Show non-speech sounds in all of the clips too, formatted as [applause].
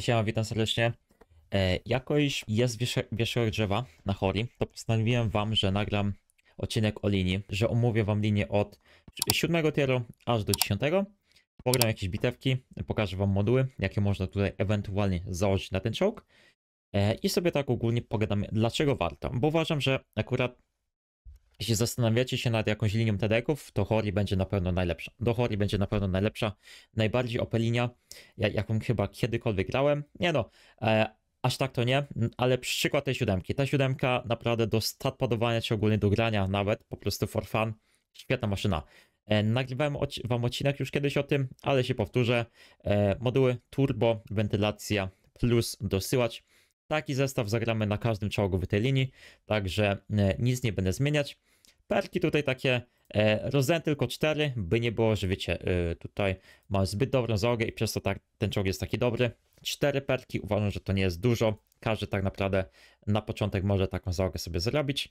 Siema, witam serdecznie. E, jakoś jest wierzchołek drzewa na Hori, to postanowiłem wam, że nagram odcinek o linii, że omówię wam linię od 7 tieru aż do 10. Pogram jakieś bitewki, pokażę wam moduły, jakie można tutaj ewentualnie założyć na ten czołg. E, I sobie tak ogólnie pogadamy, dlaczego warto, bo uważam, że akurat jeśli zastanawiacie się nad jakąś linią tdk to Hori będzie na pewno najlepsza. Do Hori będzie na pewno najlepsza, najbardziej OP linia, jaką chyba kiedykolwiek grałem. Nie no, e, aż tak to nie, ale przykład tej siódemki. Ta siódemka naprawdę do statpadowania czy ogólnie do grania nawet, po prostu for fun, świetna maszyna. E, nagrywałem wam odcinek już kiedyś o tym, ale się powtórzę. E, moduły turbo, wentylacja plus dosyłacz. Taki zestaw zagramy na każdym czołgu w tej linii, także e, nic nie będę zmieniać. Perki tutaj takie e, tylko 4, by nie było, że wiecie, e, tutaj ma zbyt dobrą załogę i przez to tak, ten czołg jest taki dobry. 4 perki, uważam, że to nie jest dużo. Każdy tak naprawdę na początek może taką załogę sobie zrobić.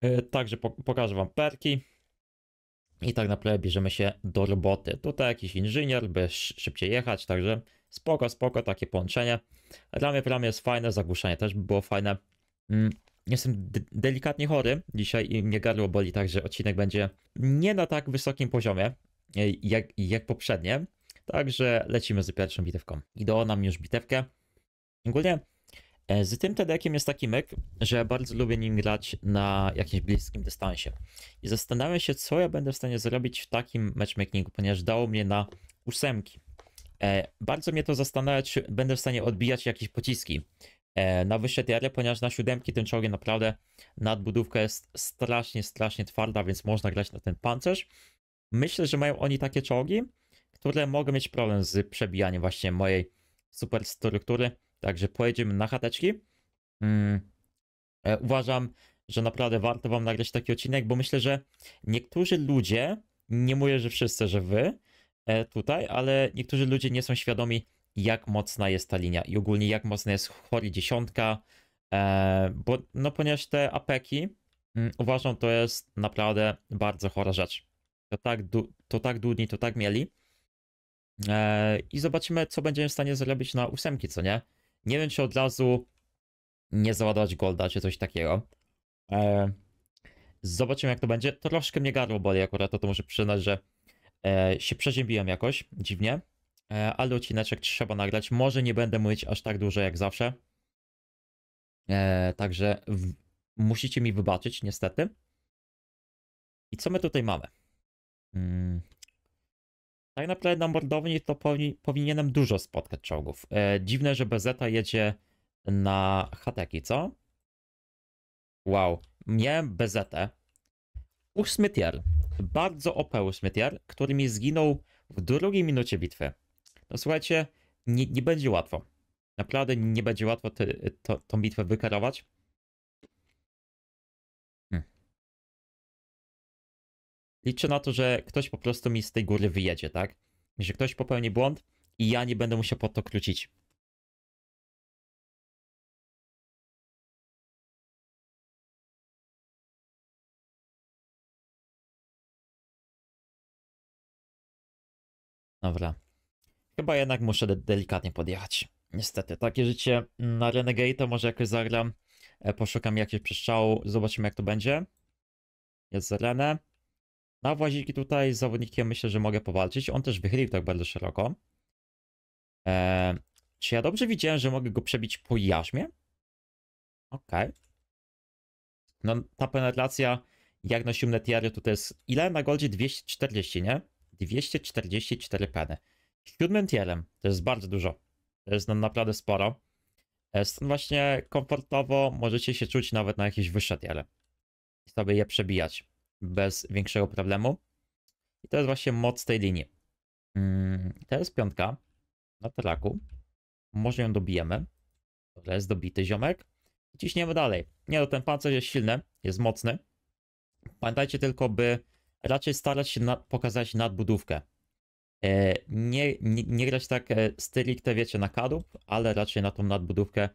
E, także po, pokażę wam perki. I tak naprawdę bierzemy się do roboty. Tutaj jakiś inżynier, by szybciej jechać, także spoko, spoko, takie połączenie. Ramię w ramię jest fajne, zagłuszenie też by było fajne. Mm jestem delikatnie chory dzisiaj i mnie gardło boli, także odcinek będzie nie na tak wysokim poziomie e, jak, jak poprzednie. Także lecimy z pierwszą bitewką. I nam już bitewkę. Ogólnie e, z tym TDK-iem jest taki myk, że bardzo lubię nim grać na jakimś bliskim dystansie. I zastanawiam się, co ja będę w stanie zrobić w takim matchmakingu, ponieważ dało mnie na ósemki. E, bardzo mnie to zastanawia, czy będę w stanie odbijać jakieś pociski. E, na wyższe tiery, ponieważ na siódemki ten czołg naprawdę nadbudówka jest strasznie, strasznie twarda, więc można grać na ten pancerz. Myślę, że mają oni takie czołgi, które mogą mieć problem z przebijaniem właśnie mojej superstruktury, także pojedziemy na chateczki. Mm, e, uważam, że naprawdę warto wam nagrać taki odcinek, bo myślę, że niektórzy ludzie, nie mówię, że wszyscy, że wy e, tutaj, ale niektórzy ludzie nie są świadomi jak mocna jest ta linia i ogólnie jak mocna jest chory dziesiątka, e, bo, no ponieważ te apeki mm, uważam to jest naprawdę bardzo chora rzecz. To tak, to tak dudni, to tak mieli. E, I zobaczymy, co będziemy w stanie zrobić na ósemki, co nie? Nie wiem, czy od razu nie załadować Golda, czy coś takiego. E, zobaczymy, jak to będzie. Troszkę mnie gardło boli akurat, to, to muszę przyznać, że się przeziębiłem jakoś, dziwnie. E, ale odcineczek trzeba nagrać. Może nie będę mówić aż tak dużo jak zawsze. E, także w... musicie mi wybaczyć, niestety. I co my tutaj mamy? Hmm. Tak naprawdę na mordowni to powi powinienem dużo spotkać czołgów. E, dziwne, że Bezeta jedzie na Hateki, co? Wow. Miałem Bezetę. Ósmy tier. Bardzo OP ósmy tier, który mi zginął w drugiej minucie bitwy no słuchajcie, nie, nie będzie łatwo. Naprawdę nie będzie łatwo ty, to, tą bitwę wykarować. Hmm. Liczę na to, że ktoś po prostu mi z tej góry wyjedzie, tak? Że ktoś popełni błąd i ja nie będę musiał po to krócić. Dobra. Chyba jednak muszę de delikatnie podjechać. Niestety, takie życie na Renegade to może jakoś zagram. E, poszukam jakiegoś przestrzału, zobaczymy jak to będzie. Jest Renę. Na właziki tutaj z zawodnikiem myślę, że mogę powalczyć. On też wychylił tak bardzo szeroko. E, czy ja dobrze widziałem, że mogę go przebić po jaźmie? Okej. Okay. No, ta penetracja, jak na siódme tutaj jest ile na goldzie? 240, nie? 244 peny siódmym tierem. To jest bardzo dużo. To jest naprawdę sporo. E, stąd właśnie komfortowo możecie się czuć nawet na jakieś wyższe tierze. I sobie je przebijać bez większego problemu. I to jest właśnie moc tej linii. Hmm, to jest piątka na traku. Może ją dobijemy. To jest dobity ziomek. I ciśniemy dalej. Nie, no ten pancerz jest silny, jest mocny. Pamiętajcie tylko, by raczej starać się na pokazać nadbudówkę. E, nie, nie, nie grać tak e, stricte, wiecie, na kadłub, ale raczej na tą nadbudówkę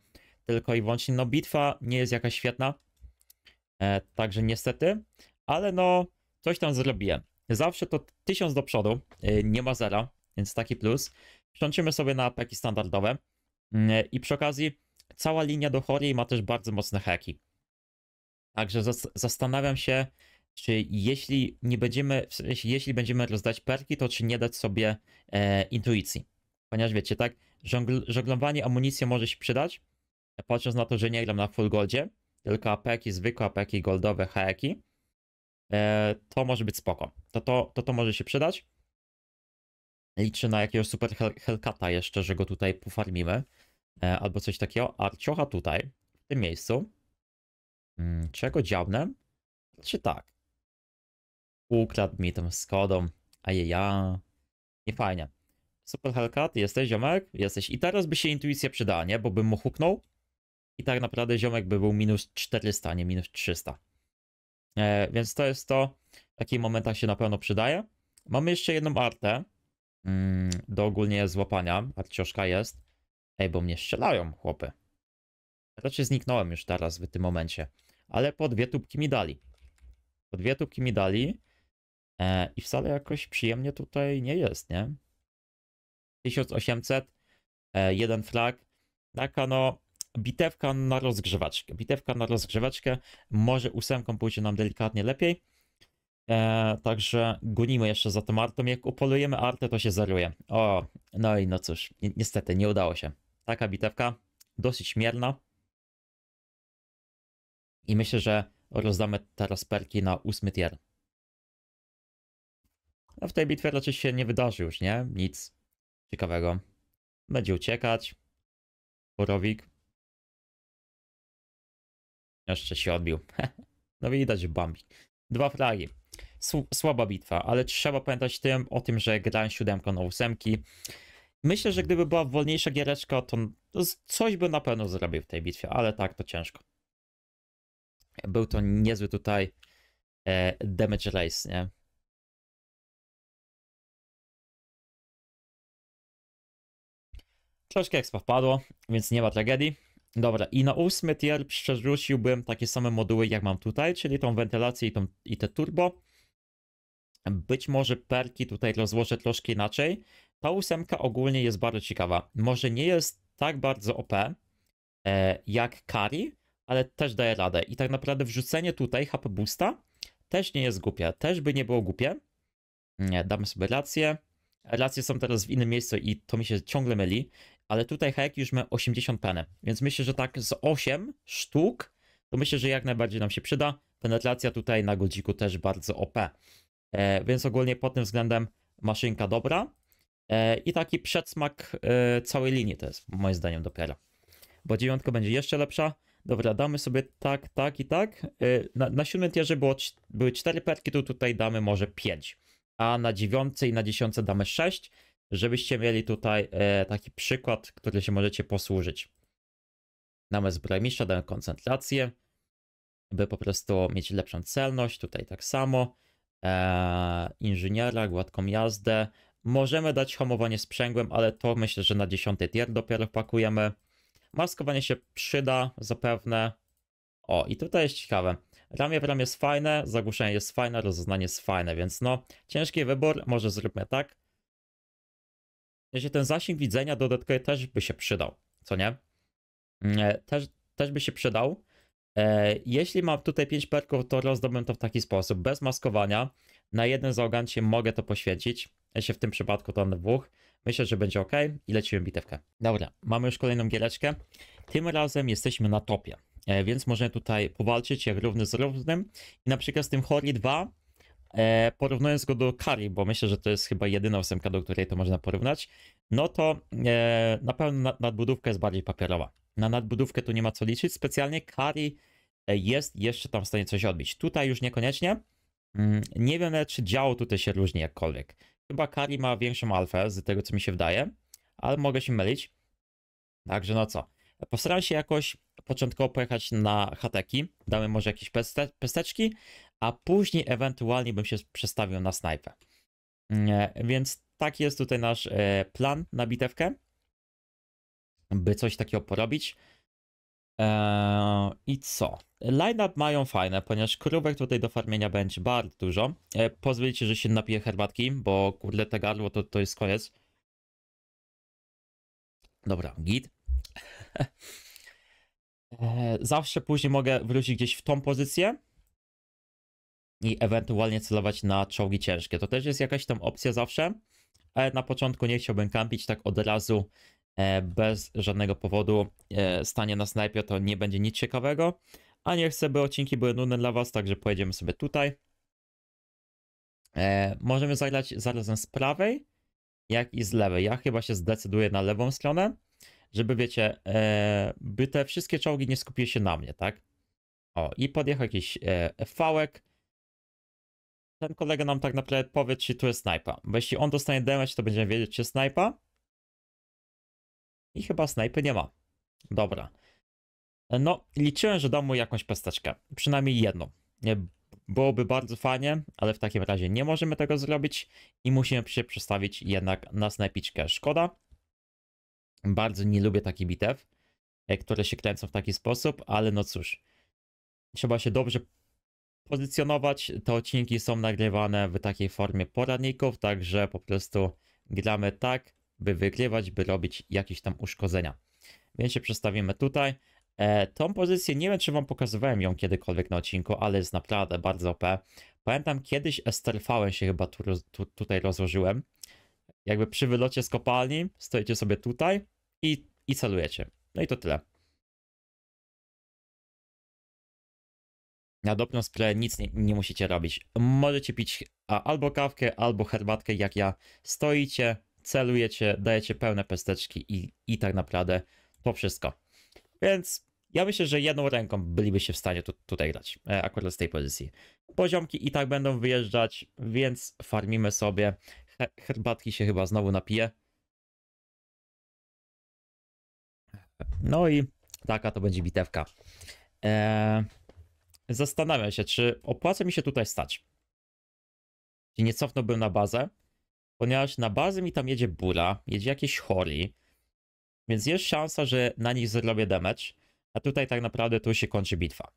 tylko i wyłącznie. No bitwa nie jest jakaś świetna, e, także niestety, ale no coś tam zrobiłem. Zawsze to 1000 do przodu, nie ma zera, więc taki plus. Przełączymy sobie na apeki standardowe mm, i przy okazji cała linia do chorej ma też bardzo mocne heki. Także zastanawiam się, czy jeśli nie będziemy, w sensie, jeśli będziemy rozdać perki, to czy nie dać sobie e, intuicji. Ponieważ wiecie, tak, żongl żonglowanie amunicją może się przydać, patrząc na to, że nie gram na full goldzie, tylko apeki, zwykłe apeki goldowe, heki, e, to może być spoko. To to, to to może się przydać. Liczę na jakiegoś super hel Hellcata jeszcze, że go tutaj pofarmimy, e, albo coś takiego. Arciocha tutaj, w tym miejscu. Hmm, czego działnę? Czy znaczy tak? ukradł mi tą Skodą, a je ja. Nie fajnie. Super Hellcat, jesteś ziomek? Jesteś. I teraz by się intuicja przydała, nie? Bo bym mu huknął i tak naprawdę ziomek by był minus 400, a nie minus 300. E, więc to jest to, w takich momentach się na pewno przydaje. Mamy jeszcze jedną artę mm, do ogólnie złapania. Arcioszka jest. Ej, bo mnie strzelają, chłopy. Raczej zniknąłem już teraz w tym momencie. Ale po dwie tubki mi dali. Po dwie tubki mi dali. E, I wcale jakoś przyjemnie tutaj nie jest, nie? 1800, e, jeden flag. Taka no, bitewka na rozgrzewaczkę. Bitewka na rozgrzewaczkę. Może ósemką pójdzie nam delikatnie lepiej. E, także gonimy jeszcze za tą artą. Jak upolujemy artę, to się zeruje. O, no i no cóż, ni niestety nie udało się. Taka bitewka, dosyć mierna. I myślę, że rozdamy teraz perki na ósmy tier. A no, w tej bitwie raczej się nie wydarzy już, nie? Nic ciekawego. Będzie uciekać. Borowik. Jeszcze się odbił. [laughs] no widać że Bambi. Dwa fragi. Słaba bitwa, ale trzeba pamiętać tym, o tym, że grałem siódemką na ósemki. Myślę, że gdyby była wolniejsza giereczka, to coś by na pewno zrobił w tej bitwie, ale tak, to ciężko. Był to niezły tutaj e, damage race, nie? Troszkę expa wpadło, więc nie ma tragedii. Dobra, i na ósmy tier przerzuciłbym takie same moduły jak mam tutaj, czyli tą wentylację i, tą, i te turbo. Być może perki tutaj rozłożę troszkę inaczej. Ta ósemka ogólnie jest bardzo ciekawa. Może nie jest tak bardzo OP e, jak Kari, ale też daje radę. I tak naprawdę wrzucenie tutaj HP Boosta też nie jest głupie. Też by nie było głupie. Nie, damy sobie rację. Racje są teraz w innym miejscu i to mi się ciągle myli ale tutaj Hayek już ma 80 penem, więc myślę, że tak z 8 sztuk, to myślę, że jak najbardziej nam się przyda. Penetracja tutaj na godziku też bardzo OP. E, więc ogólnie pod tym względem maszynka dobra. E, I taki przedsmak e, całej linii to jest moim zdaniem dopiero. Bo dziewiątka będzie jeszcze lepsza. Dobra, damy sobie tak, tak i tak. E, na, na siódmym tierze było, były cztery perki, tu tutaj damy może 5, A na dziewiątce i na dziesiątce damy 6 żebyście mieli tutaj e, taki przykład, który się możecie posłużyć. Zamiast brojmistrza damy koncentrację, by po prostu mieć lepszą celność, tutaj tak samo. E, inżyniera, gładką jazdę. Możemy dać hamowanie sprzęgłem, ale to myślę, że na 10 tier dopiero pakujemy. Maskowanie się przyda zapewne. O, i tutaj jest ciekawe. Ramię w ramię jest fajne, zagłuszenie jest fajne, rozeznanie jest fajne, więc no, ciężki wybór, może zróbmy tak sensie ten zasięg widzenia dodatkowy też by się przydał, co nie? Mm, e, też, też by się przydał. E, jeśli mam tutaj 5 perków, to rozdobym to w taki sposób, bez maskowania. Na jeden się mogę to poświęcić. Jeśli w tym przypadku to na dwóch. Myślę, że będzie ok i lecimy bitewkę. Dobra, mamy już kolejną giereczkę. Tym razem jesteśmy na topie, e, więc możemy tutaj powalczyć jak równy z równym. I na przykład z tym Hori 2 E, porównując go do Kari, bo myślę, że to jest chyba jedyna ósemka, do której to można porównać, no to e, na pewno nadbudówka jest bardziej papierowa. Na nadbudówkę tu nie ma co liczyć, specjalnie Kari e, jest jeszcze tam w stanie coś odbić. Tutaj już niekoniecznie. Mm, nie wiem, czy działo tutaj się różni jakkolwiek. Chyba Kari ma większą alfę, z tego co mi się wydaje, ale mogę się mylić. Także no co. Postaram się jakoś początkowo pojechać na hateki. Damy może jakieś peste pesteczki, a później ewentualnie bym się przestawił na snajpę. Więc tak jest tutaj nasz e, plan na bitewkę, by coś takiego porobić. E, I co? Line-up mają fajne, ponieważ krówek tutaj do farmienia będzie bardzo dużo. Eee, pozwólcie, że się napiję herbatki, bo kurde te gardło to, to jest koniec. Dobra, git. [laughs] E, zawsze później mogę wrócić gdzieś w tą pozycję, i ewentualnie celować na czołgi ciężkie. To też jest jakaś tam opcja zawsze, ale na początku nie chciałbym kampić tak od razu e, bez żadnego powodu. E, stanie na snajpie to nie będzie nic ciekawego, a nie chcę, by odcinki były nudne dla was, także pojedziemy sobie tutaj. E, możemy zagrać zarazem z prawej, jak i z lewej. Ja chyba się zdecyduję na lewą stronę, żeby wiecie, by te wszystkie czołgi nie skupiły się na mnie, tak? O, i podjechał jakiś fałek ten kolega nam tak naprawdę powie, czy tu jest snajpa. Bo jeśli on dostanie damage, to będziemy wiedzieć, czy jest snajpa. I chyba snajpy nie ma. Dobra. No, liczyłem, że dam mu jakąś pesteczkę. Przynajmniej jedną. Byłoby bardzo fajnie, ale w takim razie nie możemy tego zrobić i musimy się przestawić jednak na snajpiczkę. Szkoda. Bardzo nie lubię takich bitew, e, które się kręcą w taki sposób, ale no cóż. Trzeba się dobrze pozycjonować. Te odcinki są nagrywane w takiej formie poradników, także po prostu gramy tak, by wygrywać, by robić jakieś tam uszkodzenia. Więc się przestawimy tutaj. E, tą pozycję, nie wiem czy wam pokazywałem ją kiedykolwiek na odcinku, ale jest naprawdę bardzo OP. Pamiętam kiedyś esterfałem się chyba tu, tu, tutaj rozłożyłem. Jakby przy wylocie z kopalni stoicie sobie tutaj i, i celujecie. No i to tyle. na dobrą sprawę nic nie, nie, musicie robić. Możecie pić albo kawkę, albo herbatkę, jak ja. Stoicie, celujecie, dajecie pełne pesteczki i, i tak naprawdę to wszystko. Więc ja myślę, że jedną ręką bylibyście w stanie tu, tutaj grać, e, akurat z tej pozycji. Poziomki i tak będą wyjeżdżać, więc farmimy sobie. herbatki się chyba znowu napije. No i taka to będzie bitewka. Eee zastanawiam się, czy opłaca mi się tutaj stać. Czy nie cofnąłbym na bazę? Ponieważ na bazę mi tam jedzie bura, jedzie jakieś chori, więc jest szansa, że na nich zrobię damage, a tutaj tak naprawdę tu się kończy bitwa.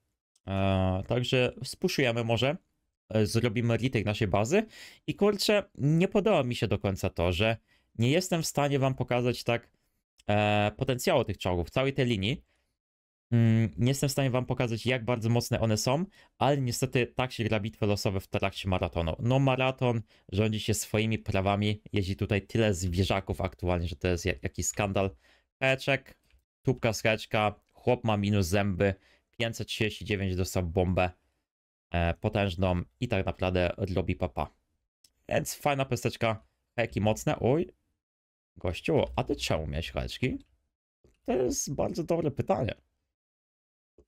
Eee, także spuszujemy może, e, zrobimy retake naszej bazy i kurczę, nie podoba mi się do końca to, że nie jestem w stanie wam pokazać tak e, potencjału tych czołgów, całej tej linii, Mm, nie jestem w stanie wam pokazać, jak bardzo mocne one są, ale niestety tak się gra bitwy losowe w trakcie maratonu. No maraton rządzi się swoimi prawami, jeździ tutaj tyle zwierzaków aktualnie, że to jest jakiś skandal. Heczek, tubka skreczka, chłop ma minus zęby, 539 dostał bombę e, potężną i tak naprawdę robi papa. Więc fajna pesteczka, heki mocne. Oj, gościu, a ty czemu miałeś heczki? To jest bardzo dobre pytanie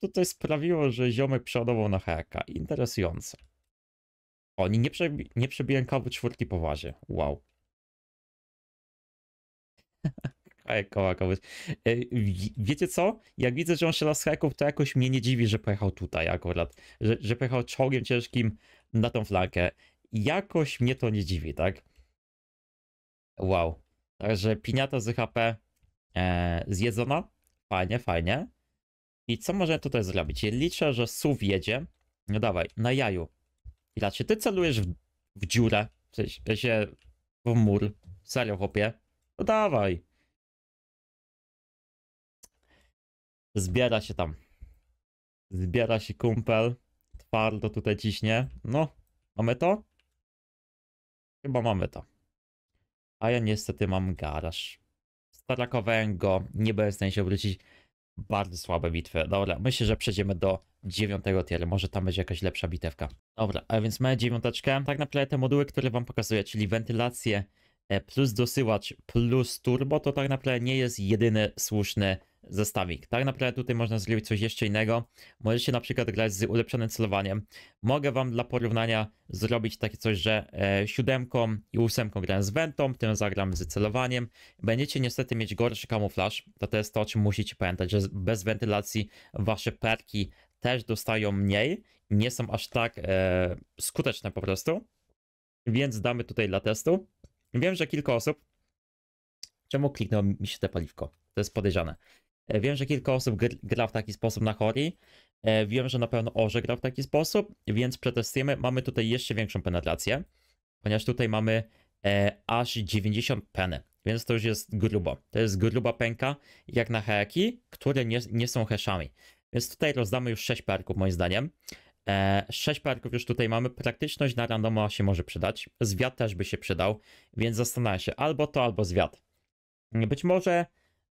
tutaj sprawiło, że ziomek przodował na heka. Interesujące. Oni nie, przebi nie przebiłem kawy czwórki po wazie. Wow. [laughs] Hajkowa kawy. E, wiecie co? Jak widzę, że on się las hajków, to jakoś mnie nie dziwi, że pojechał tutaj akurat. Że, że pojechał czołgiem ciężkim na tą flankę. Jakoś mnie to nie dziwi, tak? Wow. Także piniata z HP e, zjedzona. Fajnie, fajnie. I co możemy tutaj zrobić? Liczę, że SUV jedzie. No dawaj, na jaju. I raczej ty celujesz w, w dziurę? W sensie w mur? Serio, chłopie? No dawaj. Zbiera się tam. Zbiera się kumpel. Twardo tutaj ciśnie. No, mamy to? Chyba mamy to. A ja niestety mam garaż. Starakowałem go, nie byłem w stanie się wrócić. Bardzo słabe bitwy. Dobra, myślę, że przejdziemy do dziewiątego tieru. Może tam będzie jakaś lepsza bitewka. Dobra, a więc mamy dziewiąteczkę. Tak naprawdę te moduły, które wam pokazuję, czyli wentylację e, plus dosyłacz plus turbo, to tak naprawdę nie jest jedyny słuszny zestawik. Tak naprawdę tutaj można zrobić coś jeszcze innego. Możecie na przykład grać z ulepszonym celowaniem. Mogę wam dla porównania zrobić takie coś, że e, siódemką i ósemką grałem z wentą, tym zagram z celowaniem. Będziecie niestety mieć gorszy kamuflaż. To, to jest to, o czym musicie pamiętać, że bez wentylacji wasze perki też dostają mniej, nie są aż tak e, skuteczne po prostu. Więc damy tutaj dla testu. Wiem, że kilka osób Czemu kliknął mi się te paliwko? To jest podejrzane. E, wiem, że kilka osób gra w taki sposób na Hori. E, wiem, że na pewno Orze gra w taki sposób, więc przetestujemy. Mamy tutaj jeszcze większą penetrację, ponieważ tutaj mamy e, aż 90 peny, więc to już jest grubo. To jest gruba pęka, jak na heki, które nie, nie są heszami. Więc tutaj rozdamy już 6 parków, moim zdaniem. E, 6 parków już tutaj mamy. Praktyczność na randoma się może przydać. Zwiat też by się przydał, więc zastanawiam się. Albo to, albo zwiat. Być może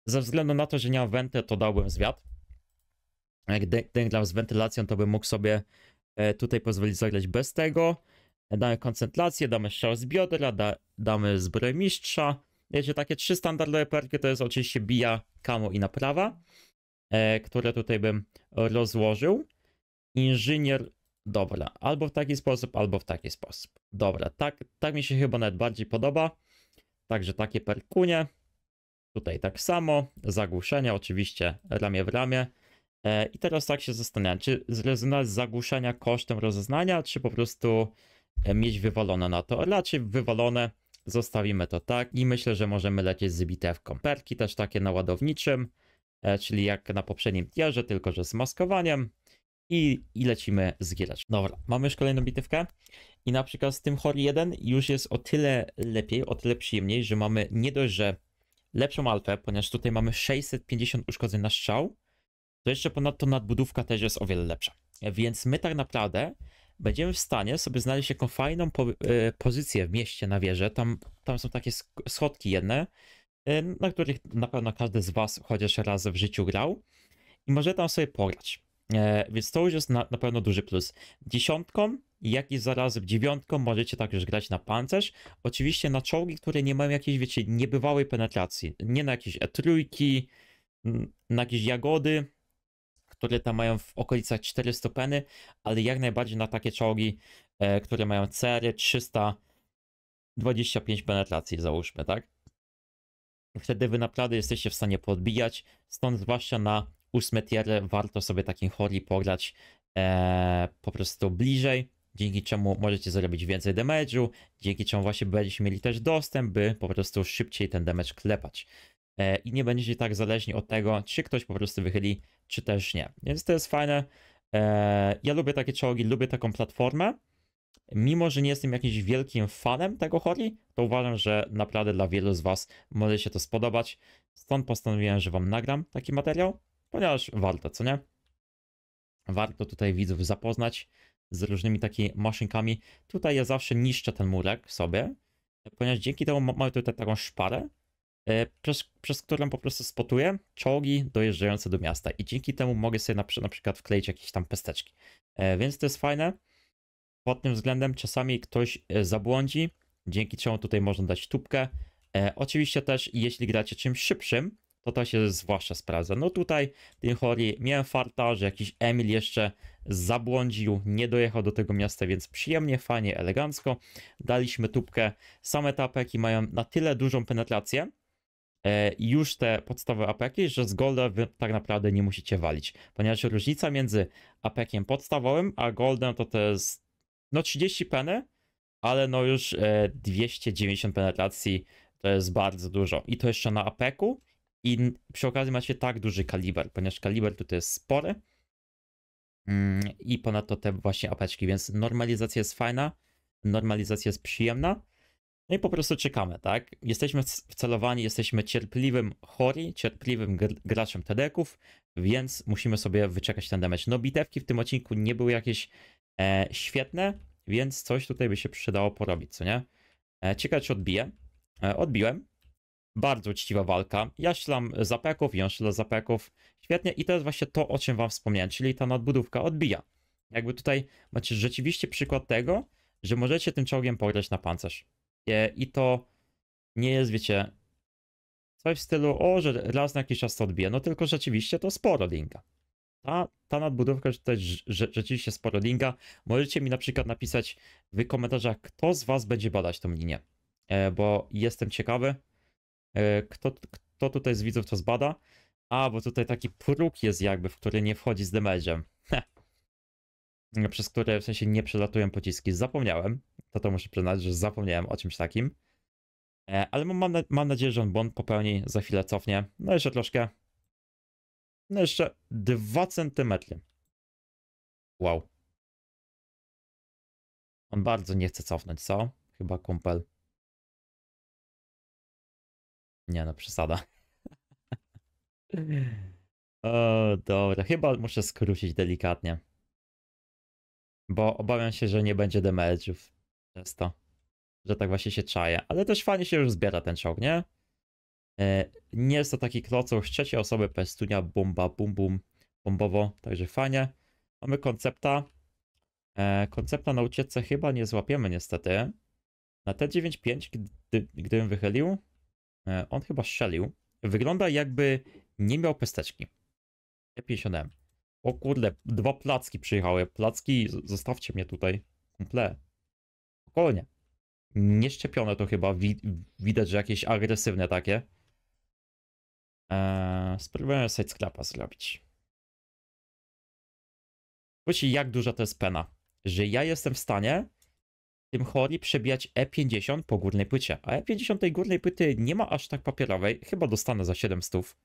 ze względu na to, że nie mam wenty, to dałbym zwiat. Jak dęglam z wentylacją, to bym mógł sobie e, tutaj pozwolić zagrać bez tego. Damy koncentrację, damy strzał z biodra, da, damy zbroję mistrza. Wiecie, takie trzy standardowe perki to jest oczywiście bija, kamo i naprawa, e, które tutaj bym rozłożył. Inżynier Dobra, albo w taki sposób, albo w taki sposób. Dobra, tak, tak mi się chyba nawet bardziej podoba. Także takie perkunie. Tutaj tak samo, zagłuszenia oczywiście ramię w ramię. E, I teraz tak się zastanawiam, czy zrezygnować z zagłuszenia kosztem rozeznania, czy po prostu e, mieć wywalone na to. Raczej wywalone zostawimy to tak i myślę, że możemy lecieć z bitewką. Perki też takie na ładowniczym, e, czyli jak na poprzednim tierze, tylko że z maskowaniem. I, i lecimy z giereczką. Dobra, mamy już kolejną bitewkę i na przykład z tym Hori 1 już jest o tyle lepiej, o tyle przyjemniej, że mamy nie dość, że lepszą alfę, ponieważ tutaj mamy 650 uszkodzeń na strzał, to jeszcze ponadto nadbudówka też jest o wiele lepsza. Więc my tak naprawdę będziemy w stanie sobie znaleźć jaką fajną po, y, pozycję w mieście na wieżę. Tam, tam są takie schodki jedne, y, na których na pewno każdy z was chociaż raz w życiu grał i może tam sobie pograć. E, więc to już jest na, na pewno duży plus. Dziesiątką jak i zarazem dziewiątką możecie także grać na pancerz. Oczywiście na czołgi, które nie mają jakiejś, wiecie, niebywałej penetracji. Nie na jakieś e trójki, na jakieś jagody, które tam mają w okolicach 400 peny, ale jak najbardziej na takie czołgi, e, które mają cery 325 penetracji, załóżmy, tak? Wtedy wy naprawdę jesteście w stanie podbijać, stąd zwłaszcza na 8 tier warto sobie takim Hori pograć e, po prostu bliżej dzięki czemu możecie zrobić więcej damage'u, dzięki czemu właśnie będziecie mieli też dostęp, by po prostu szybciej ten damage klepać. E, I nie będziecie tak zależni od tego, czy ktoś po prostu wychyli, czy też nie. Więc to jest fajne. E, ja lubię takie czołgi, lubię taką platformę. Mimo, że nie jestem jakimś wielkim fanem tego Hori, to uważam, że naprawdę dla wielu z Was może się to spodobać. Stąd postanowiłem, że Wam nagram taki materiał, ponieważ warto, co nie? Warto tutaj widzów zapoznać z różnymi takimi maszynkami. Tutaj ja zawsze niszczę ten murek sobie, ponieważ dzięki temu mamy tutaj taką szparę, e, przez, przez którą po prostu spotuję czołgi dojeżdżające do miasta i dzięki temu mogę sobie na, na przykład wkleić jakieś tam pesteczki. E, więc to jest fajne. Pod tym względem czasami ktoś e, zabłądzi, dzięki czemu tutaj można dać tubkę. Oczywiście też jeśli gracie czymś szybszym, to to się zwłaszcza sprawdza. No tutaj w tym chori miałem farta, że jakiś Emil jeszcze zabłądził, nie dojechał do tego miasta, więc przyjemnie, fajnie, elegancko. Daliśmy tubkę. Same te apeki mają na tyle dużą penetrację, e, już te podstawowe apeki, że z Golda wy tak naprawdę nie musicie walić, ponieważ różnica między apekiem podstawowym a Goldem to to jest no 30 peny, ale no już 290 e, penetracji to jest bardzo dużo i to jeszcze na apeku i przy okazji macie tak duży kaliber, ponieważ kaliber tutaj jest spory, Mm, i ponadto te właśnie apeczki, więc normalizacja jest fajna, normalizacja jest przyjemna. No i po prostu czekamy, tak? Jesteśmy wcelowani, jesteśmy cierpliwym Hori, cierpliwym gr graczem Tedeków, więc musimy sobie wyczekać ten damage. No bitewki w tym odcinku nie były jakieś e, świetne, więc coś tutaj by się przydało porobić, co nie? E, ciekawe czy odbiję. E, odbiłem. Bardzo uczciwa walka. Ja ślam zapeków i on śla zapeków. Świetnie i to jest właśnie to, o czym wam wspomniałem, czyli ta nadbudówka odbija. Jakby tutaj macie rzeczywiście przykład tego, że możecie tym czołgiem pograć na pancerz. E, I to nie jest, wiecie, coś w stylu, o, że raz na jakiś czas to odbija. No tylko rzeczywiście to sporo linga. Ta, ta nadbudówka tutaj rzeczywiście sporo linga. Możecie mi na przykład napisać w komentarzach, kto z was będzie badać tą linię, e, bo jestem ciekawy. E, kto, kto tutaj z widzów to zbada? A, bo tutaj taki próg jest jakby, w który nie wchodzi z damage'em. E, przez które w sensie nie przelatują pociski. Zapomniałem, to to muszę przyznać, że zapomniałem o czymś takim. E, ale mam, na, mam nadzieję, że on błąd popełni, za chwilę cofnie. No jeszcze troszkę. No jeszcze 2 centymetry. Wow. On bardzo nie chce cofnąć, co? Chyba kumpel. Nie no, przesada. [laughs] o, dobra, chyba muszę skrócić delikatnie. Bo obawiam się, że nie będzie damage'ów przez to. Że tak właśnie się czaje. Ale też fajnie się już zbiera ten czołg, nie? E, nie jest to taki z trzeciej osoby pestunia, bomba, bum bum, bombowo, także fajnie. Mamy koncepta. E, koncepta na ucieczce chyba nie złapiemy niestety. Na T95, gdy, gdybym wychylił, E, on chyba strzelił. Wygląda jakby nie miał pesteczki. 50M. O kurde, dwa placki przyjechały. Placki, zostawcie mnie tutaj. Kumple. Spokojnie. Nieszczepione to chyba. Wi widać, że jakieś agresywne takie. Eee, spróbujemy side sklapa zrobić. Wiecie, jak duża to jest pena. Że ja jestem w stanie tym chori przebijać E50 po górnej płycie. A E50 tej górnej płyty nie ma aż tak papierowej. Chyba dostanę za 700.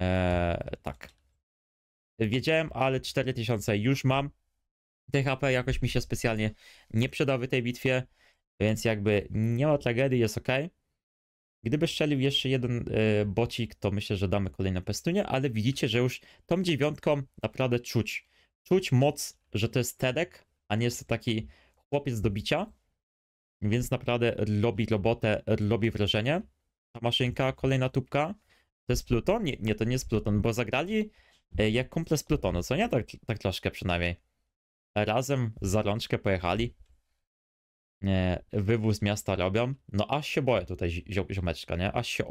Eee, tak. Wiedziałem, ale 4000 już mam. THP jakoś mi się specjalnie nie przydały w tej bitwie, więc jakby nie ma tragedii, jest ok. Gdyby szczelił jeszcze jeden e, bocik, to myślę, że damy kolejne pestunie, ale widzicie, że już tą dziewiątką naprawdę czuć. Czuć moc, że to jest Tedek, a nie jest to taki chłopiec do bicia, więc naprawdę robi robotę, robi wrażenie. Ta maszynka, kolejna tubka, to jest Pluton? Nie, nie to nie jest Pluton, bo zagrali e, jak kumple z Plutonu, co nie? Tak, tak troszkę przynajmniej. Razem za rączkę pojechali. E, wywóz miasta robią. No aż się boję tutaj ziom, ziomeczka, nie? Aż się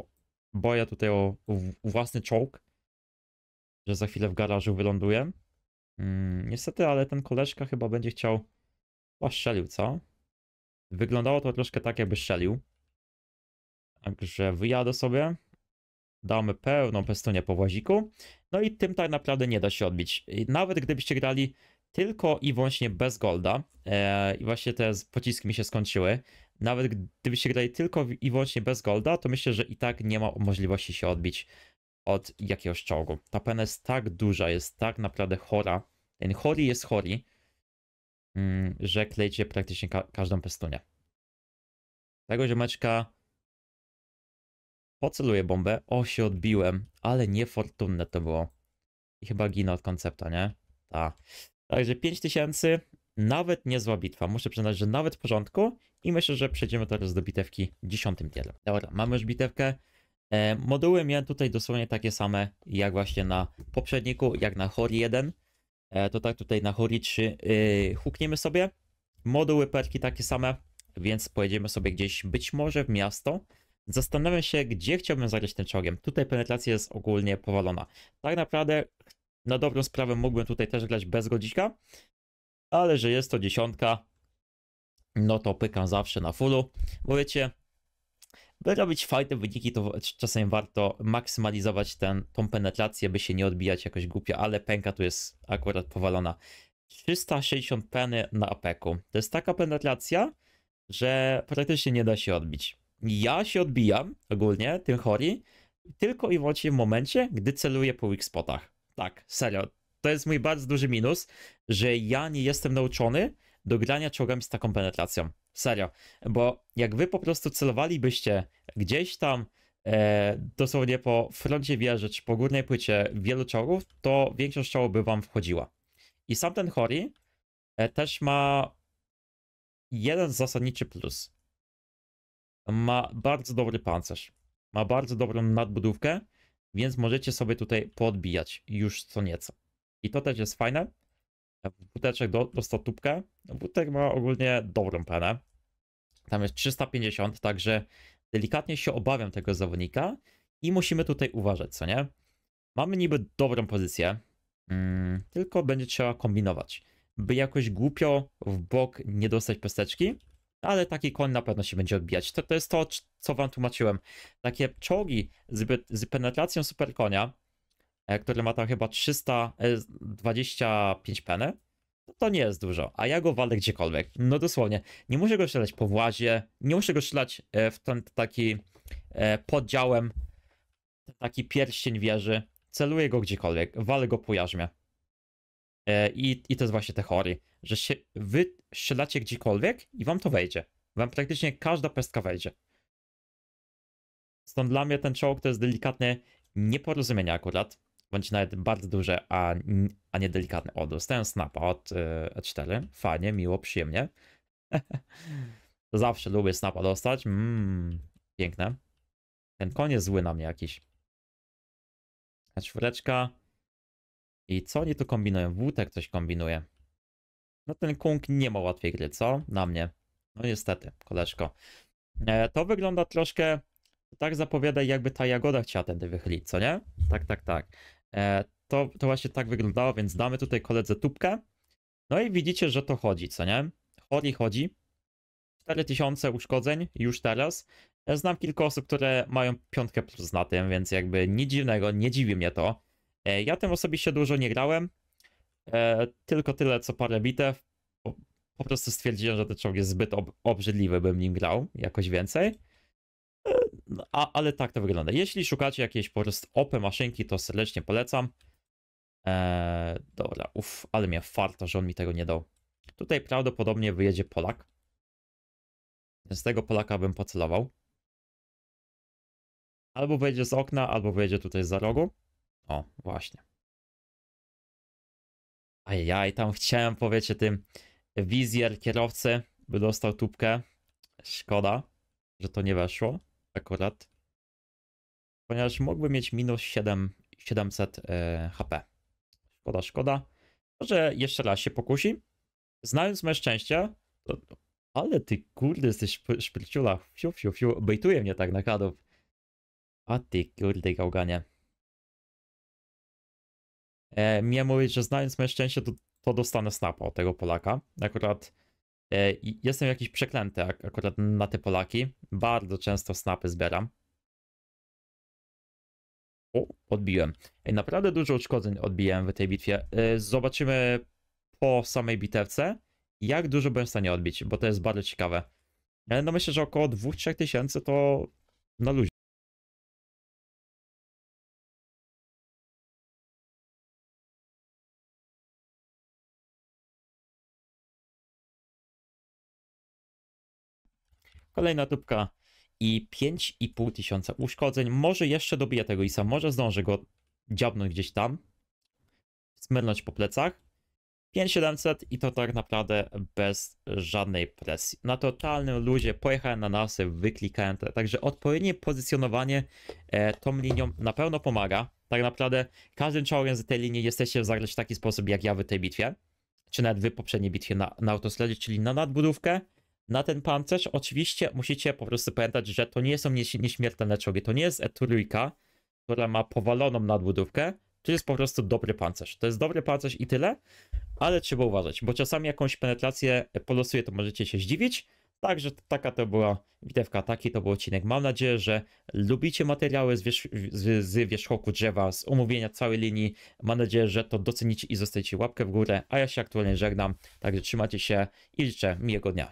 boję tutaj o, o własny czołg, że za chwilę w garażu wyląduję. Mm, niestety, ale ten koleżka chyba będzie chciał o, strzelił, co? Wyglądało to troszkę tak, jakby strzelił. Także wyjadę sobie. Damy pełną pestunię po właziku. No i tym tak naprawdę nie da się odbić. Nawet gdybyście grali tylko i wyłącznie bez golda, e, i właśnie te pociski mi się skończyły, nawet gdybyście grali tylko i wyłącznie bez golda, to myślę, że i tak nie ma możliwości się odbić od jakiegoś czołgu. Ta pena jest tak duża, jest tak naprawdę chora. Ten chori jest chori. Mm, że klejcie praktycznie ka każdą pestunię. Tego ziomeczka poceluje bombę. O, się odbiłem, ale niefortunne to było. I chyba ginę od koncepta, nie? Tak. Także 5000, nawet niezła bitwa. Muszę przyznać, że nawet w porządku. I myślę, że przejdziemy teraz do bitewki 10 tierem. Dobra, mamy już bitewkę. E, moduły miałem tutaj dosłownie takie same jak właśnie na poprzedniku, jak na Hori 1. E, to tak tutaj na Horichi yy, hukniemy sobie. Moduły perki takie same, więc pojedziemy sobie gdzieś, być może w miasto. Zastanawiam się, gdzie chciałbym zagrać tym czołgiem. Tutaj penetracja jest ogólnie powalona. Tak naprawdę, na dobrą sprawę mógłbym tutaj też grać bez godzika, ale że jest to dziesiątka, no to pykam zawsze na fullu. Bo wiecie, by robić fajne wyniki, to czasem warto maksymalizować ten, tą penetrację, by się nie odbijać jakoś głupio, ale pęka tu jest akurat powalona. 360 peny na apeku. To jest taka penetracja, że praktycznie nie da się odbić. Ja się odbijam ogólnie, tym chori, tylko i wyłącznie w momencie, gdy celuję po weak spotach. Tak, serio. To jest mój bardzo duży minus, że ja nie jestem nauczony, do grania czołgami z taką penetracją. Serio. Bo jak wy po prostu celowalibyście gdzieś tam e, dosłownie po froncie wieży czy po górnej płycie wielu czołgów, to większość czołgów by wam wchodziła. I sam ten Hori e, też ma jeden zasadniczy plus. Ma bardzo dobry pancerz. Ma bardzo dobrą nadbudówkę, więc możecie sobie tutaj podbijać już co nieco. I to też jest fajne, Buteczek do, dostał tubkę. No, Butek ma ogólnie dobrą penę. Tam jest 350, także delikatnie się obawiam tego zawodnika i musimy tutaj uważać, co nie? Mamy niby dobrą pozycję, mm, tylko będzie trzeba kombinować, by jakoś głupio w bok nie dostać pesteczki, ale taki koń na pewno się będzie odbijać. To, to jest to, co wam tłumaczyłem. Takie czołgi z, z penetracją superkonia E, który ma tam chyba 325 e, penę, no to nie jest dużo, a ja go walę gdziekolwiek. No dosłownie, nie muszę go strzelać po włazie, nie muszę go strzelać e, w ten taki podziałem, taki pierścień wieży. Celuję go gdziekolwiek, walę go po jarzmie. I, I to jest właśnie te chory, że się, wy strzelacie gdziekolwiek i wam to wejdzie. Wam praktycznie każda pestka wejdzie. Stąd dla mnie ten czołg to jest delikatne nieporozumienie akurat bądź nawet bardzo duże, a, a nie delikatne. O, dostałem snapa od e 4. Fajnie, miło, przyjemnie. [laughs] Zawsze lubię snapa dostać. Mmm, piękne. Ten koń jest zły na mnie jakiś. A czwóreczka. I co oni tu kombinują? Wótek coś kombinuje. No ten kung nie ma łatwiej gry, co? Na mnie. No niestety, koleżko. E, to wygląda troszkę... Tak zapowiada jakby ta jagoda chciała tędy wychylić, co nie? Tak, tak, tak. E, to, to właśnie tak wyglądało, więc damy tutaj koledze tubkę. No i widzicie, że to chodzi, co nie? Chodzi, chodzi. 4000 uszkodzeń już teraz. Znam kilka osób, które mają piątkę plus na tym, więc jakby nic dziwnego, nie dziwi mnie to. E, ja tym osobiście dużo nie grałem. E, tylko tyle, co parę bitew. Po, prostu stwierdziłem, że ten czołg jest zbyt ob obrzydliwy, bym nim grał jakoś więcej. No, a, ale tak to wygląda. Jeśli szukacie jakiejś po prostu opy maszynki, to serdecznie polecam. Eee, dobra, uff, ale mnie farta, że on mi tego nie dał. Tutaj prawdopodobnie wyjedzie Polak. Z tego Polaka bym pocelował. Albo wyjdzie z okna, albo wyjdzie tutaj za rogu. O, właśnie. Ajaj, tam chciałem, powiecie, tym wizjer kierowcy, by dostał tubkę. Szkoda, że to nie weszło akurat, ponieważ mógłby mieć minus 7, 700 HP. Szkoda, szkoda. Może jeszcze raz się pokusi. Znając moje szczęście, to, ale ty kurde jesteś szpryciula, fiu, fiu, fiu, bejtuje mnie tak na kadów. A ty kurde gałganie. E, mnie że znając moje szczęście, to, to dostanę snapa od tego Polaka. Akurat E, jestem jakiś przeklęty akurat na te Polaki. Bardzo często snapy zbieram. O, odbiłem. Naprawdę dużo uszkodzeń odbiłem w tej bitwie. E, zobaczymy po samej bitewce, jak dużo byłem w stanie odbić, bo to jest bardzo ciekawe. E, no myślę, że około 2-3 tysięcy to na luzie. Kolejna tubka i 5,5 tysiąca uszkodzeń. Może jeszcze dobiję tego Isa, może zdążę go dziabnąć gdzieś tam, smyrnąć po plecach. 5700 i to tak naprawdę bez żadnej presji. Na totalnym luzie pojechałem na nasy, wyklikałem te. Także odpowiednie pozycjonowanie e, tą linią na pewno pomaga. Tak naprawdę każdym czołgiem z tej linii jesteście zagrać w taki sposób jak ja w tej bitwie. Czy nawet w poprzedniej bitwie na, na czyli na nadbudówkę na ten pancerz oczywiście musicie po prostu pamiętać, że to nie są nieś nieśmiertelne czołgi. To nie jest E3, która ma powaloną nadbudówkę. To jest po prostu dobry pancerz. To jest dobry pancerz i tyle, ale trzeba uważać, bo czasami jakąś penetrację polosuje, to możecie się zdziwić. Także taka to była witewka, taki to był odcinek. Mam nadzieję, że lubicie materiały z, wierzch, z, z wierzchołku drzewa, z umówienia całej linii. Mam nadzieję, że to docenicie i zostajecie łapkę w górę, a ja się aktualnie żegnam. Także trzymajcie się i życzę miłego dnia.